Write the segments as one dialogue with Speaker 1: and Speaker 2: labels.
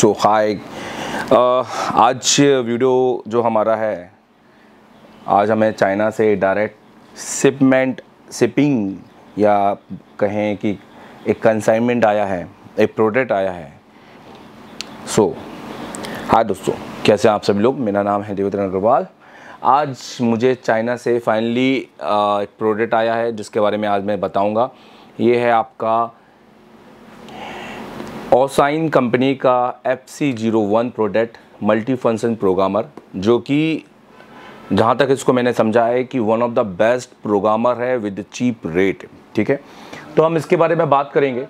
Speaker 1: सो हाय uh, आज video जो हमारा है आज हमें चाइना से डायरेक्ट सिपमेंट सिपिंग या कहें कि एक कंसाइनमेंट आया है एक प्रोडक्ट आया है सो so, हाय दोस्तों कैसे हैं आप सभी लोग मेरा नाम है देवेंद्र अग्रवाल आज मुझे चाइना से फाइनली uh, एक प्रोडक्ट आया है जिसके बारे में आज मैं बताऊंगा ये है आपका ओसाइन कंपनी का F C zero one product multi function programmer जो कि जहाँ तक इसको मैंने समझा है कि one of the best programmer है विद चीप रेट ठीक है तो हम इसके बारे में बात करेंगे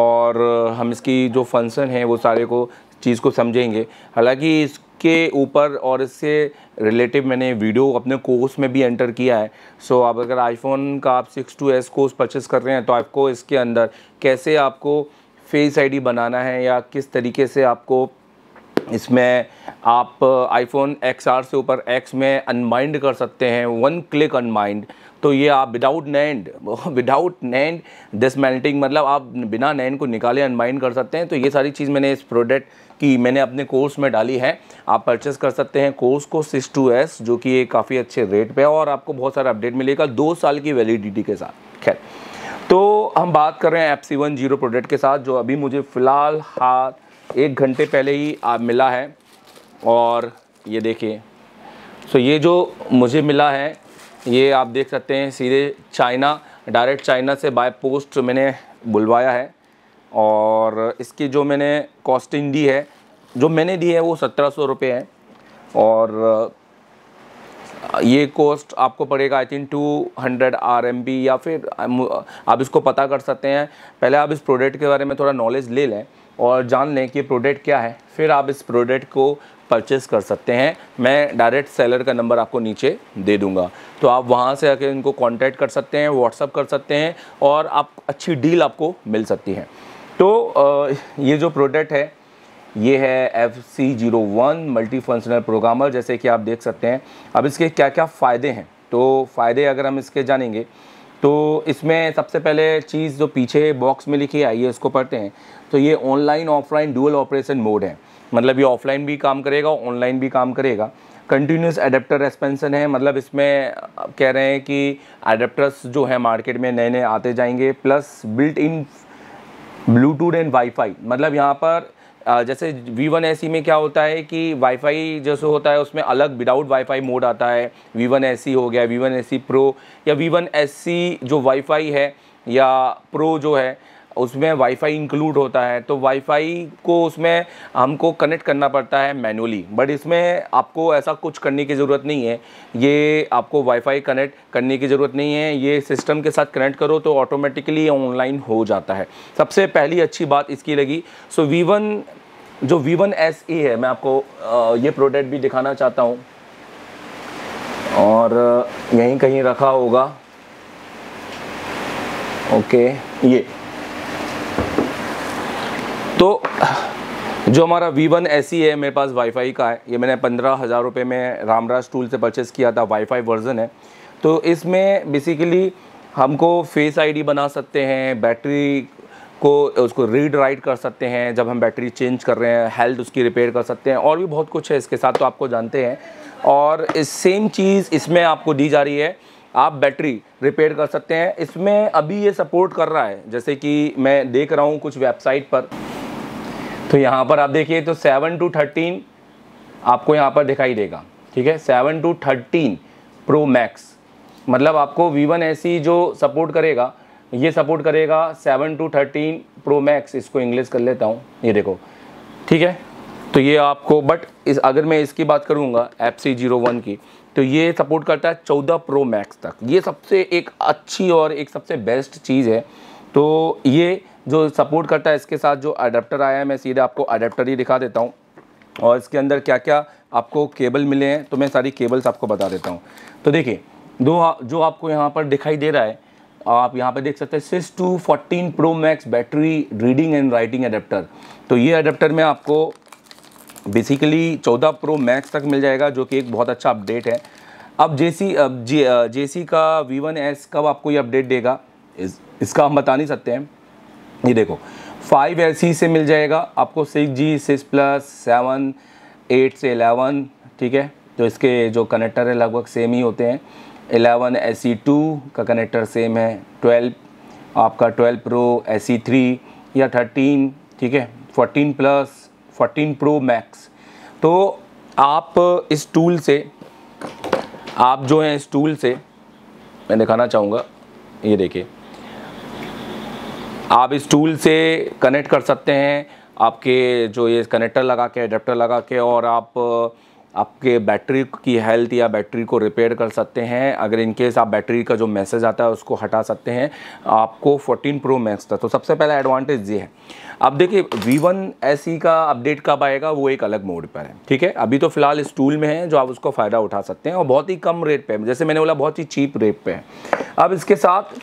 Speaker 1: और हम इसकी जो फंक्शन है वो सारे को चीज़ को समझेंगे हालांकि इसके ऊपर और इससे रिलेटिव मैंने वीडियो अपने कोर्स में भी एंटर किया है सो आप अगर आईफोन का आप six to S course purchase कर रहे हैं तो आपको इसके अंदर कैसे आपको फेस आईडी बनाना है या किस तरीके से आपको इसमें आप आईफोन एक्स आर से ऊपर एक्स में अनमाइंड कर सकते हैं वन क्लिक अनमाइंड तो ये आप without NAND without NAND dismantling मतलब आप बिना नैंड को निकाले अनमाइंड कर सकते हैं तो ये सारी चीज़ मैंने इस प्रोडक्ट की मैंने अपने कोर्स में डाली है आप परचेस कर सकते हैं कोर्स को सिक्स टू एस जो कि ये काफ़ी अच्छे रेट पे है और आपको बहुत सारा अपडेट मिलेगा दो साल की वैलिडिटी के साथ खैर तो हम बात कर रहे हैं F C one zero product के साथ जो अभी मुझे फ़िलहाल हाथ एक घंटे पहले ही आप मिला है और ये देखिए सो ये जो मुझे मिला है ये आप देख सकते हैं सीधे चाइना डायरेक्ट चाइना से बाय पोस्ट मैंने बुलवाया है और इसकी जो मैंने कॉस्टिंग दी है जो मैंने दी है वो सत्रह सौ रुपये है और ये कॉस्ट आपको पड़ेगा I think two hundred R M B या फिर आप इसको पता कर सकते हैं पहले आप इस प्रोडक्ट के बारे में थोड़ा नॉलेज ले लें और जान लें कि प्रोडक्ट क्या है फिर आप इस प्रोडक्ट को परचेस कर सकते हैं मैं डायरेक्ट सेलर का नंबर आपको नीचे दे दूंगा तो आप वहाँ से आकर इनको कांटेक्ट कर सकते हैं व्हाट्सअप कर सकते हैं और आप अच्छी डील आपको मिल सकती है तो ये जो प्रोडक्ट है ये है F C zero one multi functional programmer जैसे कि आप देख सकते हैं अब इसके क्या क्या फ़ायदे हैं तो फ़ायदे अगर हम इसके जानेंगे तो इसमें सबसे पहले चीज़ जो पीछे बॉक्स में लिखी आई है इसको पढ़ते हैं तो ये online offline dual operation mode है मतलब ये ऑफलाइन भी काम करेगा ऑनलाइन भी काम करेगा कंटिन्यूस एडेप्टर एक्सपेंसन है मतलब इसमें कह रहे हैं कि एडेप्टर्स जो है मार्केट में नए नए आते जाएंगे plus built in Bluetooth and WiFi मतलब यहाँ पर जैसे वी वन में क्या होता है कि वाईफाई जैसे होता है उसमें अलग विदाउट वाईफाई मोड आता है वी वन एस हो गया वी वन एस प्रो या वी वन एस जो वाईफाई है या प्रो जो है उसमें वाईफाई इंक्लूड होता है तो वाईफाई को उसमें हमको कनेक्ट करना पड़ता है मैनुअली बट इसमें आपको ऐसा कुछ करने की ज़रूरत नहीं है ये आपको वाईफाई कनेक्ट करने की ज़रूरत नहीं है ये सिस्टम के साथ कनेक्ट करो तो ऑटोमेटिकली ऑनलाइन हो जाता है सबसे पहली अच्छी बात इसकी लगी सो वी वन जो वी वन एस है मैं आपको ये प्रोडक्ट भी दिखाना चाहता हूँ और यहीं कहीं रखा होगा ओके ये तो जो हमारा वी वन ऐसी है मेरे पास वाईफाई का है ये मैंने पंद्रह हज़ार रुपये में रामराज टूल से परचेज़ किया था वाईफाई वर्जन है तो इसमें बेसिकली हमको फेस आईडी बना सकते हैं बैटरी को उसको रीड राइट कर सकते हैं जब हम बैटरी चेंज कर रहे हैं हेल्थ उसकी रिपेयर कर सकते हैं और भी बहुत कुछ है इसके साथ तो आपको जानते हैं और इस सेम चीज़ इसमें आपको दी जा रही है आप बैटरी रिपेयर कर सकते हैं इसमें अभी ये सपोर्ट कर रहा है जैसे कि मैं देख रहा हूँ कुछ वेबसाइट पर तो यहाँ पर आप देखिए तो सेवन टू थर्टीन आपको यहाँ पर दिखाई देगा ठीक है seven to thirteen pro max मतलब आपको वी वन ऐसी जो सपोर्ट करेगा ये सपोर्ट करेगा seven to thirteen pro max इसको इंग्लिश कर लेता हूँ ये देखो ठीक है तो ये आपको बट इस अगर मैं इसकी बात करूँगा एफ सी जीरो वन की तो ये सपोर्ट करता है चौदह प्रो मैक्स तक ये सबसे एक अच्छी और एक सबसे बेस्ट चीज़ है तो ये जो सपोर्ट करता है इसके साथ जो अडेप्टर आया है मैं सीधे आपको अडेप्टर ही दिखा देता हूँ और इसके अंदर क्या क्या आपको केबल मिले हैं तो मैं सारी केबल्स आपको बता देता हूँ तो देखिए दो जो आपको यहाँ पर दिखाई दे रहा है आप यहाँ पर देख सकते हैं सिस to fourteen pro max battery reading and writing adapter तो ये अडेप्टर में आपको बेसिकली चौदह प्रो मैक्स तक मिल जाएगा जो कि एक बहुत अच्छा अपडेट है अब जेसी अब जे जेसी का वी वन एस कब आपको ये अपडेट देगा इस, इसका हम बता नहीं सकते हैं ये देखो फाइव ऐसी से मिल जाएगा आपको six G six plus seven eight से एलेवन ठीक है तो इसके जो कनेक्टर है लगभग सेम ही होते हैं एलेवन एस टू का कनेक्टर सेम है ट्वेल्व आपका ट्वेल्व प्रो एस थ्री या थर्टीन ठीक है fourteen plus fourteen pro max तो आप इस टूल से आप जो हैं इस टूल से मैं दिखाना चाहूँगा ये देखिए आप इस टूल से कनेक्ट कर सकते हैं आपके जो ये कनेक्टर लगा के अडेप्टर लगा के और आप आपके बैटरी की हेल्थ या बैटरी को रिपेयर कर सकते हैं अगर इनकेस आप बैटरी का जो मैसेज आता है उसको हटा सकते हैं आपको 14 प्रो मैक्स तक तो सबसे पहला एडवांटेज ये है अब देखिए वी वन e का अपडेट कब आएगा वो एक अलग मोड पर है ठीक है अभी तो फिलहाल इस टूल में है जो आप उसको फ़ायदा उठा सकते हैं और बहुत ही कम रेट पर जैसे मैंने बोला बहुत ही चीप रेट पर है अब इसके साथ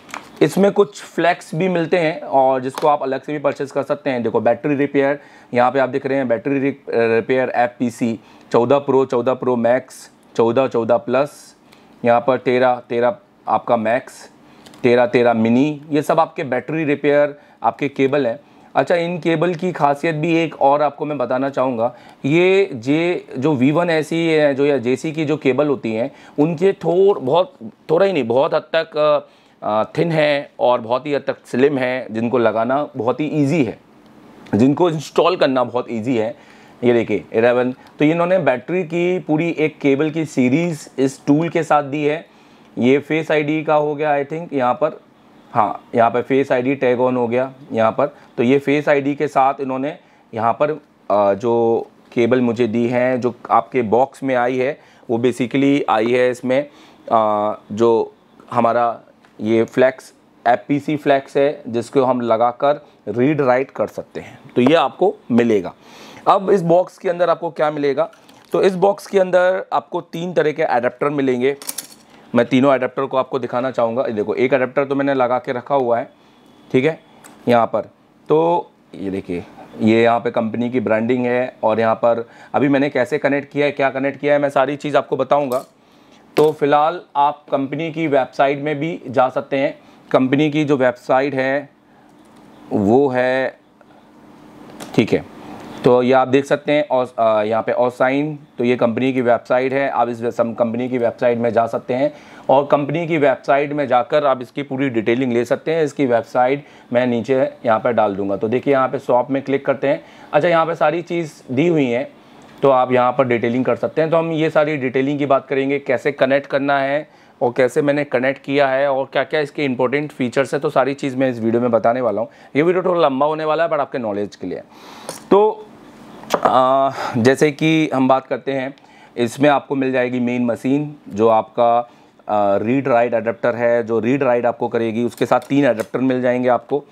Speaker 1: इसमें कुछ फ्लैक्स भी मिलते हैं और जिसको आप अलग से भी परचेज़ कर सकते हैं देखो बैटरी रिपेयर यहाँ पे आप देख रहे हैं बैटरी रिपेयर पी सी चौदह प्रो चौदह प्रो मैक्स चौदह चौदह प्लस यहाँ पर तेरह तेरह आपका मैक्स तेरह तेरह मिनी ये सब आपके बैटरी रिपेयर आपके केबल हैं अच्छा इन केबल की खासियत भी एक और आपको मैं बताना चाहूँगा ये जे जो वी वन ऐसी जो या जे की जो केबल होती हैं उनके थोड़ बहुत थोड़ा ही नहीं बहुत हद तक थिन है और बहुत ही हद तक स्लिम है जिनको लगाना बहुत ही ईजी है जिनको इंस्टॉल करना बहुत ईजी है ये देखिए एलेवन तो इन्होंने बैटरी की पूरी एक केबल की सीरीज़ इस टूल के साथ दी है ये फेस आईडी का हो गया आई थिंक यहाँ पर हाँ यहाँ पर फेस आईडी टैग ऑन हो गया यहाँ पर तो ये फेस आईडी के साथ इन्होंने यहाँ पर जो केबल मुझे दी है जो आपके बॉक्स में आई है वो बेसिकली आई है इसमें जो हमारा ये फ्लैक्स एपीसी फ्लैक्स है जिसको हम लगाकर रीड राइट कर सकते हैं तो ये आपको मिलेगा अब इस बॉक्स के अंदर आपको क्या मिलेगा तो इस बॉक्स के अंदर आपको तीन तरह के अडेप्टर मिलेंगे मैं तीनों अडेप्टर को आपको दिखाना चाहूँगा देखो एक अडेप्टर तो मैंने लगा के रखा हुआ है ठीक है यहाँ पर तो ये देखिए ये यहाँ पे कंपनी की ब्रांडिंग है और यहाँ पर अभी मैंने कैसे कनेक्ट किया है क्या कनेक्ट किया है मैं सारी चीज़ आपको बताऊँगा तो फ़िलहाल आप कंपनी की वेबसाइट में भी जा सकते हैं कंपनी की जो वेबसाइट है वो है ठीक है तो ये आप देख सकते हैं और यहाँ पे और साइन तो ये कंपनी की वेबसाइट है आप इस कंपनी की वेबसाइट में जा सकते हैं और कंपनी की वेबसाइट में जाकर आप इसकी पूरी डिटेलिंग ले सकते हैं इसकी वेबसाइट मैं नीचे यहाँ पर डाल दूँगा तो देखिए यहाँ पे शॉप में क्लिक करते हैं अच्छा यहाँ पर सारी चीज़ दी हुई हैं तो आप यहाँ पर डिटेलिंग कर सकते हैं तो हम ये सारी डिटेलिंग की बात करेंगे कैसे कनेक्ट करना है और कैसे मैंने कनेक्ट किया है और क्या क्या इसके इंपॉर्टेंट फीचर्स है तो सारी चीज़ मैं इस वीडियो में बताने वाला हूँ ये वीडियो थोड़ा लंबा होने वाला है बट आपके नॉलेज के लिए तो आ, जैसे कि हम बात करते हैं इसमें आपको मिल जाएगी मेन मशीन जो आपका रीड राइट अडेप्टर है जो रीड राइट आपको करेगी उसके साथ तीन अडेप्टर मिल जाएंगे आपको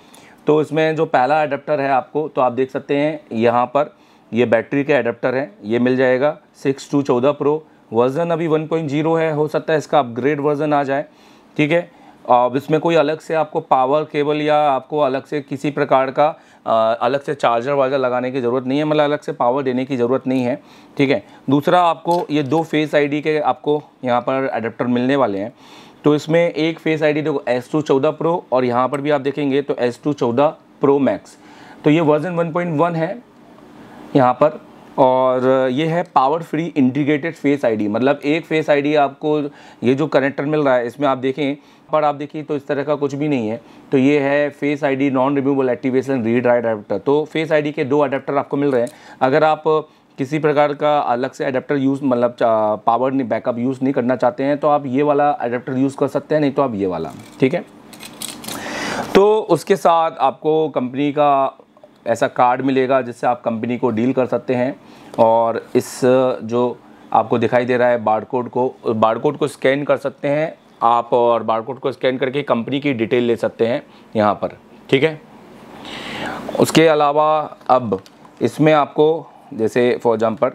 Speaker 1: तो इसमें जो पहला अडेप्टर है आपको तो आप देख सकते हैं यहाँ पर ये बैटरी का एडाप्टर है ये मिल जाएगा सिक्स टू चौदह प्रो वर्ज़न अभी वन पॉइंट जीरो है हो सकता है इसका अपग्रेड वर्ज़न आ जाए ठीक है अब इसमें कोई अलग से आपको पावर केबल या आपको अलग से किसी प्रकार का अलग से चार्जर वार्जर लगाने की ज़रूरत नहीं है मतलब अलग से पावर देने की ज़रूरत नहीं है ठीक है दूसरा आपको ये दो फेस आईडी के आपको यहाँ पर अडेप्टर मिलने वाले हैं तो इसमें एक फेस आईडी देखो एस टू चौदह प्रो और यहाँ पर भी आप देखेंगे तो एस टू चौदह प्रो मैक्स तो ये वर्जन वन पॉइंट वन है यहाँ पर और ये है power free integrated face ID मतलब एक फेस आईडी आपको ये जो कनेक्टर मिल रहा है इसमें आप देखें पर आप देखिए तो इस तरह का कुछ भी नहीं है तो ये है face ID non removable activation read write adapter तो फेस आईडी के दो अडेप्टर आपको मिल रहे हैं अगर आप किसी प्रकार का अलग से अडेप्टर यूज़ मतलब पावर नहीं बैकअप यूज़ नहीं करना चाहते हैं तो आप ये वाला अडेप्टर यूज़ कर सकते हैं नहीं तो आप ये वाला ठीक है तो उसके साथ आपको कंपनी का ऐसा कार्ड मिलेगा जिससे आप कंपनी को डील कर सकते हैं और इस जो आपको दिखाई दे रहा है बारकोड को बारकोड को स्कैन कर सकते हैं आप और बारकोड को स्कैन करके कंपनी की डिटेल ले सकते हैं यहाँ पर ठीक है उसके अलावा अब इसमें आपको जैसे फॉर एग्ज़ाम्पल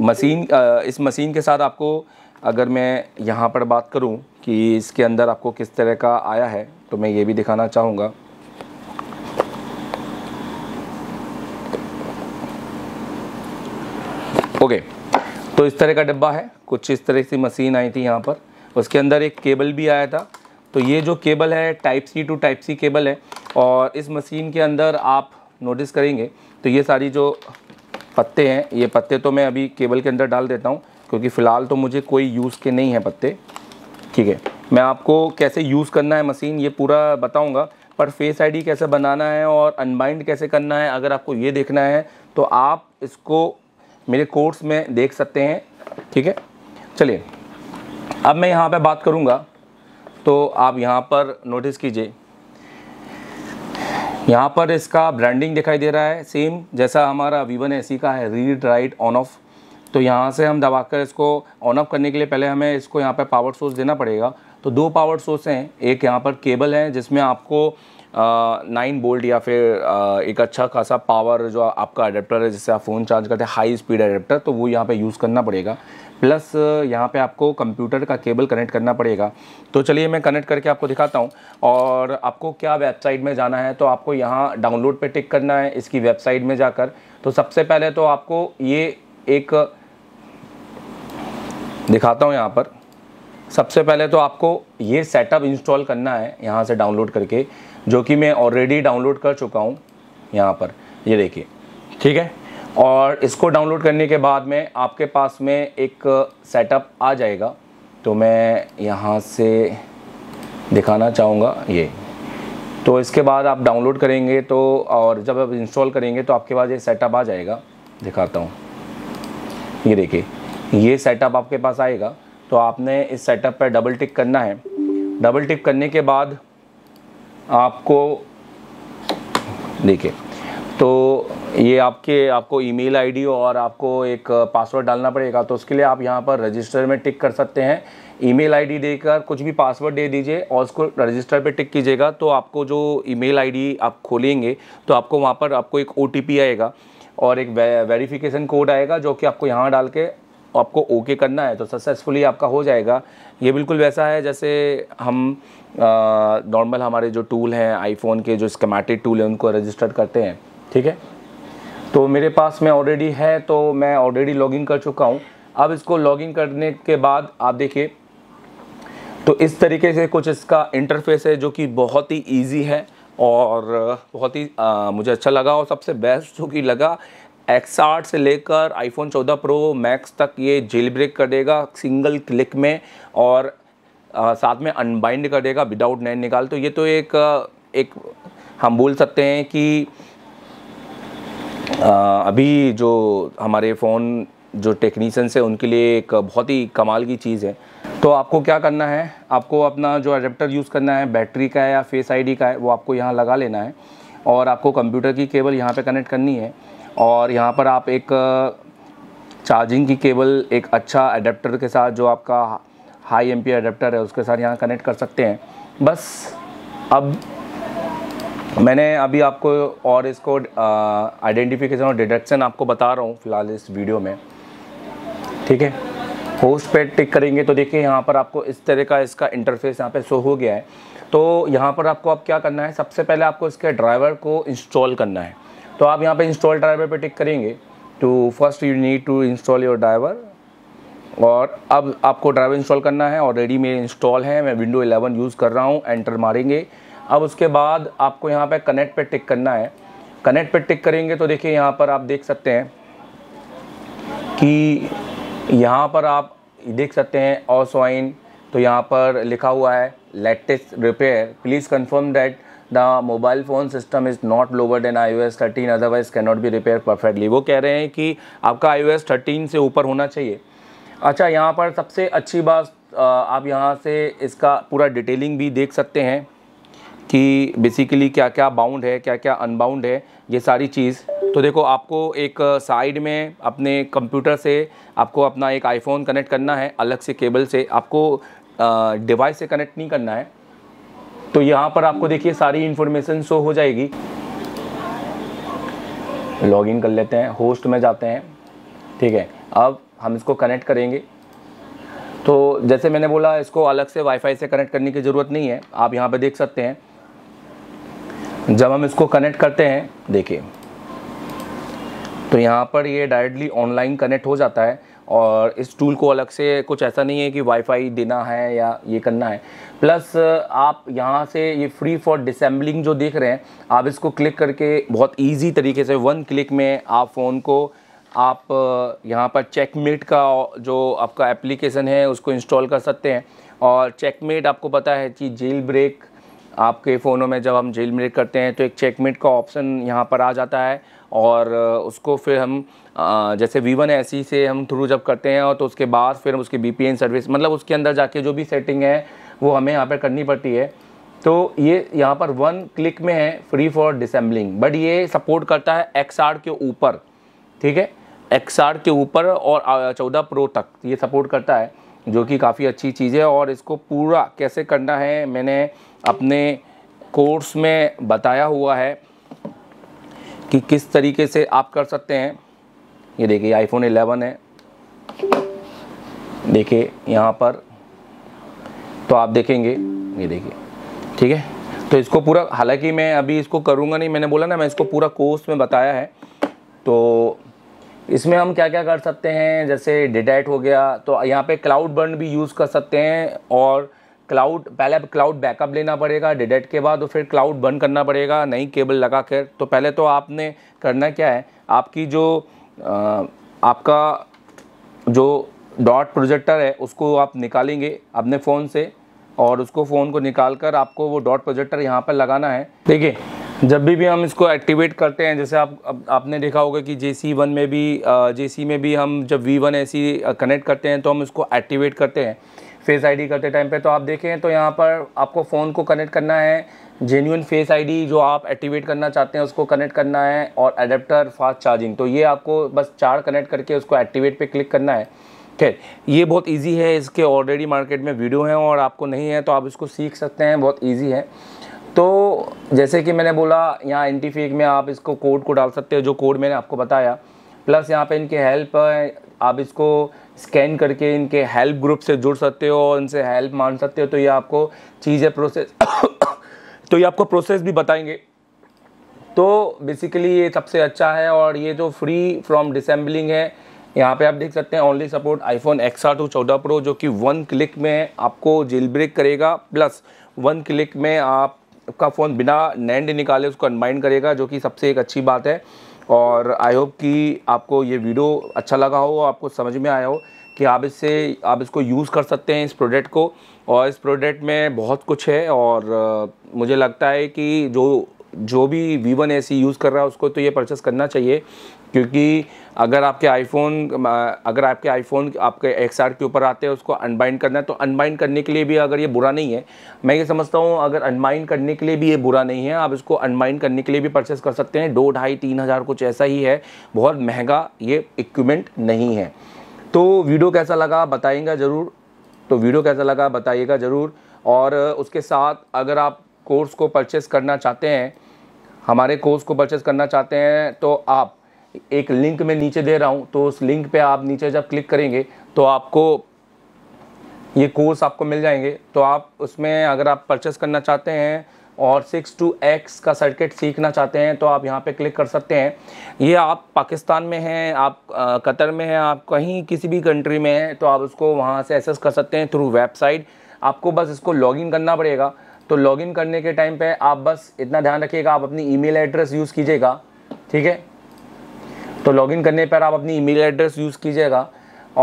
Speaker 1: मशीन इस मशीन के साथ आपको अगर मैं यहाँ पर बात करूँ कि इसके अंदर आपको किस तरह का आया है तो मैं ये भी दिखाना चाहूँगा ओके तो इस तरह का डब्बा है कुछ इस तरह की मशीन आई थी यहाँ पर उसके अंदर एक केबल भी आया था तो ये जो केबल है type C to type C cable है और इस मशीन के अंदर आप नोटिस करेंगे तो ये सारी जो पत्ते हैं ये पत्ते तो मैं अभी केबल के अंदर डाल देता हूँ क्योंकि फ़िलहाल तो मुझे कोई यूज़ के नहीं है पत्ते ठीक है मैं आपको कैसे यूज़ करना है मशीन ये पूरा बताऊँगा पर फेस आईडी कैसे बनाना है और अनबाइंड कैसे करना है अगर आपको ये देखना है तो आप इसको मेरे कोर्स में देख सकते हैं ठीक है चलिए अब मैं यहाँ पे बात करूँगा तो आप यहाँ पर नोटिस कीजिए यहाँ पर इसका ब्रांडिंग दिखाई दे रहा है सेम जैसा हमारा वीवन एसी का है रीड राइट ऑन ऑफ तो यहाँ से हम दबाकर इसको ऑन ऑफ करने के लिए पहले हमें इसको यहाँ पर पावर सोर्स देना पड़ेगा तो दो पावर सोर्स हैं एक यहाँ पर केबल है जिसमें आपको नाइन बोल्ट या फिर आ, एक अच्छा खासा पावर जो आपका अडेप्टर है जिससे आप फ़ोन चार्ज करते हैं हाई स्पीड अडेप्टर तो वो यहाँ पे यूज़ करना पड़ेगा प्लस यहाँ पे आपको कंप्यूटर का केबल कनेक्ट करना पड़ेगा तो चलिए मैं कनेक्ट करके आपको दिखाता हूँ और आपको क्या वेबसाइट में जाना है तो आपको यहाँ डाउनलोड पर टिक करना है इसकी वेबसाइट में जाकर तो सबसे पहले तो आपको ये एक दिखाता हूँ यहाँ पर सबसे पहले तो आपको ये सेटअप इंस्टॉल करना है यहाँ से डाउनलोड करके जो कि मैं ऑलरेडी डाउनलोड कर चुका हूँ यहाँ पर ये देखिए ठीक है और इसको डाउनलोड करने के बाद में आपके पास में एक सेटअप आ जाएगा तो मैं यहाँ से दिखाना चाहूँगा ये तो इसके बाद आप डाउनलोड करेंगे तो और जब आप इंस्टॉल करेंगे तो आपके पास ये सेटअप आ जाएगा दिखाता हूँ ये देखिए ये सेटअप आपके पास आएगा तो आपने इस सेटअप पर डबल टिक करना है डबल टिक करने के बाद आपको देखिए तो ये आपके आपको ईमेल आईडी और आपको एक पासवर्ड डालना पड़ेगा तो उसके लिए आप यहाँ पर रजिस्टर में टिक कर सकते हैं ईमेल आईडी देकर कुछ भी पासवर्ड दे दीजिए और उसको रजिस्टर पे टिक कीजिएगा तो आपको जो ईमेल आईडी आप खोलेंगे तो आपको वहाँ पर आपको एक ओ आएगा और एक वे, वेरिफिकेशन कोड आएगा जो कि आपको यहाँ डाल के आपको ओके करना है तो सक्सेसफुली आपका हो जाएगा ये बिल्कुल वैसा है जैसे हम नॉर्मल हमारे जो टूल हैं आईफोन के जो स्कमेटिक टूल हैं उनको रजिस्टर करते हैं ठीक है तो मेरे पास में ऑलरेडी है तो मैं ऑलरेडी लॉगिन कर चुका हूँ अब इसको लॉगिन करने के बाद आप देखिए तो इस तरीके से कुछ इसका इंटरफेस है जो कि बहुत ही ईजी है और बहुत ही आ, मुझे अच्छा लगा और सबसे बेस्ट जो कि लगा एक्स आठ से लेकर आईफोन 14 प्रो मैक्स तक ये जेल ब्रेक कर देगा सिंगल क्लिक में और साथ में अनबाइंड कर देगा विदाउट नैन निकाल तो ये तो एक एक हम बोल सकते हैं कि आ, अभी जो हमारे फ़ोन जो टेक्नीसन्स हैं उनके लिए एक बहुत ही कमाल की चीज़ है तो आपको क्या करना है आपको अपना जो अडेप्टर यूज़ करना है बैटरी का है या फेस आईडी का है वो आपको यहाँ लगा लेना है और आपको कंप्यूटर की केबल यहाँ पे कनेक्ट करनी है और यहाँ पर आप एक चार्जिंग की केबल एक अच्छा अडेप्टर के साथ जो आपका हाई एम अडेप्टर है उसके साथ यहाँ कनेक्ट कर सकते हैं बस अब मैंने अभी आपको और इसको आइडेंटिफिकेशन और डिडक्शन आपको बता रहा हूँ फिलहाल इस वीडियो में ठीक है होस्ट पे टिक करेंगे तो देखिए यहाँ पर आपको इस तरह का इसका इंटरफेस यहाँ पे शो हो गया है तो यहाँ पर आपको अब क्या करना है सबसे पहले आपको इसके ड्राइवर को इंस्टॉल करना है तो आप यहाँ पे इंस्टॉल ड्राइवर पे टिक करेंगे तो first you need to install your driver और अब आपको ड्राइवर इंस्टॉल करना है ऑलरेडी मेरे इंस्टॉल है मैं विंडो 11 यूज़ कर रहा हूँ एंटर मारेंगे अब उसके बाद आपको यहाँ पर कनेक्ट पर टिक करना है कनेक्ट पर टिक करेंगे तो देखिए यहाँ पर आप देख सकते हैं कि यहाँ पर आप देख सकते हैं ऑसवाइन तो यहाँ पर लिखा हुआ है latest repair please confirm that the mobile phone system is not lower than I O S thirteen otherwise can not be repair perfectly वो कह रहे हैं कि आपका आई ओ एस थर्टीन से ऊपर होना चाहिए अच्छा यहाँ पर सबसे अच्छी बात आप यहाँ से इसका पूरा डिटेलिंग भी देख सकते हैं कि बेसिकली क्या क्या बाउंड है क्या क्या अनबाउंड है ये सारी चीज़ तो देखो आपको एक साइड में अपने कंप्यूटर से आपको अपना एक आईफोन कनेक्ट करना है अलग से केबल से आपको डिवाइस से कनेक्ट नहीं करना है तो यहाँ पर आपको देखिए सारी इन्फॉर्मेशन शो हो जाएगी लॉगिन कर लेते हैं होस्ट में जाते हैं ठीक है अब हम इसको कनेक्ट करेंगे तो जैसे मैंने बोला इसको अलग से वाईफाई से कनेक्ट करने की ज़रूरत नहीं है आप यहाँ पर देख सकते हैं जब हम इसको कनेक्ट करते हैं देखिए तो यहाँ पर ये डायरेक्टली ऑनलाइन कनेक्ट हो जाता है और इस टूल को अलग से कुछ ऐसा नहीं है कि वाईफाई देना है या ये करना है प्लस आप यहाँ से ये फ्री फॉर डिसम्बलिंग जो देख रहे हैं आप इसको क्लिक करके बहुत इजी तरीके से वन क्लिक में आप फ़ोन को आप यहाँ पर चेकमेट का जो आपका एप्लीकेशन है उसको इंस्टॉल कर सकते हैं और चेकमेट आपको पता है कि जेल ब्रेक आपके फ़ोनों में जब हम जेल ब्रेक करते हैं तो एक चेकमेट का ऑप्शन यहाँ पर आ जाता है और उसको फिर हम जैसे वी वन ऐसी e से हम थ्रू जब करते हैं और तो उसके बाद फिर हम उसकी बी सर्विस मतलब उसके अंदर जाके जो भी सेटिंग है वो हमें यहाँ पर करनी पड़ती है तो ये यहाँ पर वन क्लिक में है फ्री फॉर डिसम्बलिंग बट ये सपोर्ट करता है एक्स के ऊपर ठीक है एक्स के ऊपर और चौदह प्रो तक ये सपोर्ट करता है जो कि काफ़ी अच्छी चीज़ है और इसको पूरा कैसे करना है मैंने अपने कोर्स में बताया हुआ है कि किस तरीके से आप कर सकते हैं ये देखिए आईफोन 11 है देखिए यहाँ पर तो आप देखेंगे ये देखिए ठीक है तो इसको पूरा हालांकि मैं अभी इसको करूँगा नहीं मैंने बोला ना मैं इसको पूरा कोर्स में बताया है तो इसमें हम क्या क्या कर सकते हैं जैसे डिडेट हो गया तो यहाँ पे क्लाउड बर्न भी यूज़ कर सकते हैं और क्लाउड पहले क्लाउड बैकअप लेना पड़ेगा डिडेट के बाद और तो फिर क्लाउड बर्न करना पड़ेगा नई केबल लगा कर तो पहले तो आपने करना क्या है आपकी जो आ, आपका जो डॉट प्रोजेक्टर है उसको आप निकालेंगे अपने फ़ोन से और उसको फ़ोन को निकाल कर आपको वो डॉट प्रोजेक्टर यहाँ पर लगाना है देखिए जब भी भी हम इसको एक्टिवेट करते हैं जैसे आप, आप आपने देखा होगा कि जे सी वन में भी जे सी में भी हम जब वी वन ऐसी कनेक्ट करते हैं तो हम इसको एक्टिवेट करते हैं फेस आईडी करते टाइम पे तो आप देखें तो यहाँ पर आपको फ़ोन को कनेक्ट करना है जेन्यून फेस आईडी जो आप एक्टिवेट करना चाहते हैं उसको कनेक्ट करना है और एडेप्टर फास्ट चार्जिंग तो ये आपको बस चार कनेक्ट करके उसको एक्टिवेट पर क्लिक करना है खैर ये बहुत ईजी है इसके ऑलरेडी मार्केट में वीडियो हैं और आपको नहीं है तो आप इसको सीख सकते हैं बहुत ईजी है तो जैसे कि मैंने बोला यहाँ एंटीफेक में आप इसको कोड को डाल सकते हो जो कोड मैंने आपको बताया प्लस यहाँ पे इनके हेल्प आप इसको स्कैन करके इनके हेल्प ग्रुप से जुड़ सकते हो और इनसे हेल्प मान सकते हो तो ये आपको चीज़ें प्रोसेस तो ये आपको प्रोसेस भी बताएंगे तो बेसिकली ये सबसे अच्छा है और ये जो फ्री फ्रॉम डिसम्बलिंग है यहाँ पे आप देख सकते हैं only support iPhone X R to चौदह प्रो जो कि वन क्लिक में आपको जेल ब्रेक करेगा प्लस वन क्लिक में आप का फ़ोन बिना नैंड निकाले उसको अनबाइंड करेगा जो कि सबसे एक अच्छी बात है और आई होप कि आपको ये वीडियो अच्छा लगा हो आपको समझ में आया हो कि आप इससे आप इसको यूज़ कर सकते हैं इस प्रोडक्ट को और इस प्रोडक्ट में बहुत कुछ है और मुझे लगता है कि जो जो भी वी वन यूज़ कर रहा है उसको तो ये परचेस करना चाहिए क्योंकि अगर आपके आईफोन अगर आपके आईफोन आपके एक्स के ऊपर आते हैं उसको अनबाइंड करना है तो अनबाइंड करने के लिए भी अगर ये बुरा नहीं है मैं ये समझता हूँ अगर अनबाइंड करने के लिए भी ये बुरा नहीं है आप इसको अनबाइंड करने के लिए भी परचेस कर सकते हैं दो ढाई तीन हज़ार कुछ ऐसा ही है बहुत महंगा ये इक्विपमेंट नहीं है तो वीडियो तो कैसा लगा बताइएगा ज़रूर तो वीडियो कैसा लगा बताइएगा ज़रूर और उसके साथ अगर आप कोर्स को परचेस करना चाहते हैं हमारे कोर्स को परचेस करना चाहते हैं तो आप एक लिंक में नीचे दे रहा हूँ तो उस लिंक पे आप नीचे जब क्लिक करेंगे तो आपको ये कोर्स आपको मिल जाएंगे तो आप उसमें अगर आप परचेस करना चाहते हैं और सिक्स टू एक्स का सर्किट सीखना चाहते हैं तो आप यहाँ पे क्लिक कर सकते हैं ये आप पाकिस्तान में हैं आप कतर में हैं आप कहीं किसी भी कंट्री में हैं तो आप उसको वहाँ से एसेस कर सकते हैं थ्रू वेबसाइट आपको बस इसको लॉगिन करना पड़ेगा तो लॉगिन करने के टाइम पे आप बस इतना ध्यान रखिएगा आप अपनी ईमेल एड्रेस यूज़ कीजिएगा ठीक है तो लॉगिन करने पर आप अपनी ईमेल एड्रेस यूज़ कीजिएगा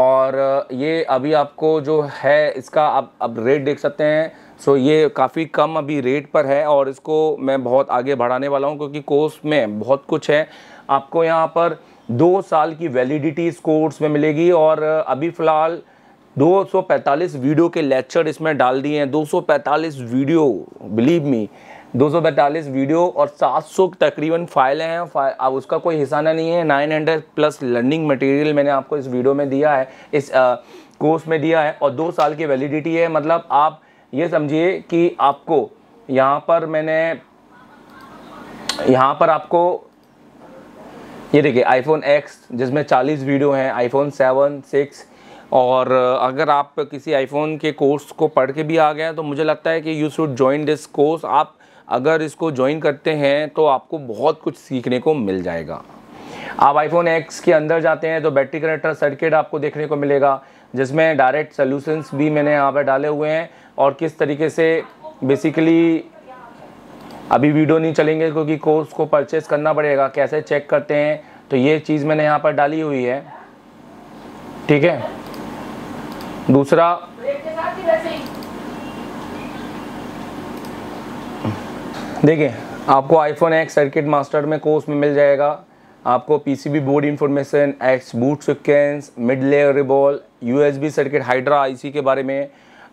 Speaker 1: और ये अभी आपको जो है इसका आप अब रेट देख सकते हैं सो ये काफ़ी कम अभी रेट पर है और इसको मैं बहुत आगे बढ़ाने वाला हूँ क्योंकि कोर्स में बहुत कुछ है आपको यहाँ पर दो साल की वैलिडिटी इस कोर्स में मिलेगी और अभी फ़िलहाल 245 वीडियो के लेक्चर इसमें डाल दिए हैं 245 वीडियो बिलीव मी 245 वीडियो और 700 तकरीबन फाइलें हैं फाइल अब उसका कोई हिसाना नहीं है 900 प्लस लर्निंग मटेरियल मैंने आपको इस वीडियो में दिया है इस कोर्स में दिया है और दो साल की वैलिडिटी है मतलब आप ये समझिए कि आपको यहाँ पर मैंने यहाँ पर आपको ये देखिए आईफोन एक्स जिसमें 40 वीडियो हैं आईफोन 7, 6 और अगर आप किसी आईफोन के कोर्स को पढ़ के भी आ गए तो मुझे लगता है कि you should join this course आप अगर इसको ज्वाइन करते हैं तो आपको बहुत कुछ सीखने को मिल जाएगा आप आईफोन एक्स के अंदर जाते हैं तो बैटरी कनेक्टर सर्किट आपको देखने को मिलेगा जिसमें डायरेक्ट सोल्यूशंस भी मैंने यहाँ पर डाले हुए हैं और किस तरीके से बेसिकली अभी वीडियो नहीं चलेंगे क्योंकि कोर्स को परचेस करना पड़ेगा कैसे चेक करते हैं तो ये चीज़ मैंने यहाँ पर डाली हुई है ठीक है दूसरा देखिए आपको आईफोन एक्स सर्किट मास्टर में कोर्स में मिल जाएगा आपको PCB board information X boot sequence mid layer reball USB circuit hydra IC के बारे में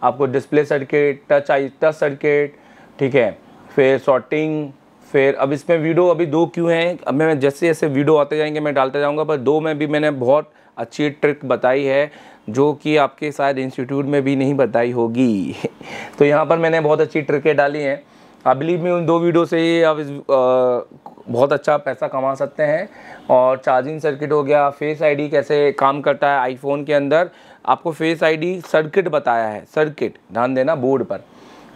Speaker 1: आपको display circuit touch I touch circuit ठीक है फिर शॉर्टिंग फिर अब इसमें वीडियो अभी दो क्यों हैं अब मैं जैसे जैसे वीडियो आते जाएंगे मैं डालते जाऊँगा पर दो में भी मैंने बहुत अच्छी ट्रिक बताई है जो कि आपके शायद इंस्टीट्यूट में भी नहीं बताई होगी तो यहाँ पर मैंने बहुत अच्छी ट्रिकें डाली हैं आई बिलीव में उन दो वीडियो से ही आप इस बहुत अच्छा पैसा कमा सकते हैं और चार्जिंग सर्किट हो गया फेस आईडी कैसे काम करता है आईफोन के अंदर आपको फेस आईडी सर्किट बताया है सर्किट ध्यान देना बोर्ड पर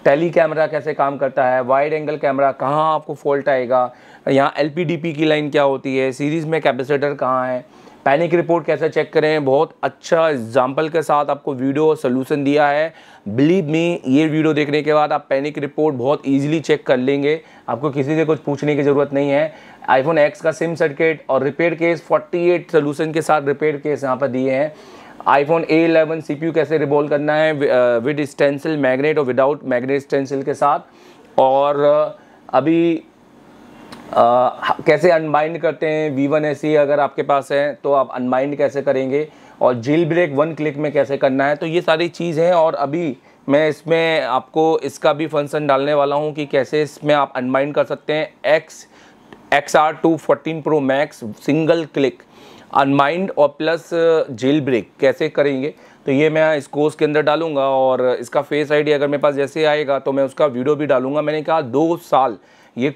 Speaker 1: टेली कैमरा कैसे काम करता है वाइड एंगल कैमरा कहाँ आपको फॉल्ट आएगा यहाँ एल की लाइन क्या होती है सीरीज़ में कैपेसिटर कहाँ है पैनिक रिपोर्ट कैसे चेक करें बहुत अच्छा एग्जाम्पल के साथ आपको वीडियो और सोल्यूशन दिया है बिलीव मी ये वीडियो देखने के बाद आप पैनिक रिपोर्ट बहुत ईजिली चेक कर लेंगे आपको किसी से कुछ पूछने की ज़रूरत नहीं है आईफोन एक्स का सिम सर्किट और रिपेयर केस 48 सोल्यूशन के साथ रिपेयर केस यहाँ पर दिए हैं आईफोन ए एलेवन सी कैसे रिबोल करना है विद स्टेंसिल मैगनेट और विदाउट मैगनेट स्टेंसिल के साथ और uh, अभी आ, कैसे अनबाइंड करते हैं वी वन e अगर आपके पास है तो आप अनबाइंड कैसे करेंगे और जेल ब्रेक वन क्लिक में कैसे करना है तो ये सारी चीज़ हैं और अभी मैं इसमें आपको इसका भी फंक्शन डालने वाला हूँ कि कैसे इसमें आप अनबाइंड कर सकते हैं X X R to fourteen pro Max single click unbind और प्लस जेल ब्रेक कैसे करेंगे तो ये मैं इस कोर्स के अंदर डालूंगा और इसका फेस आईडी अगर मेरे पास जैसे आएगा तो मैं उसका वीडियो भी डालूंगा मैंने कहा दो साल ये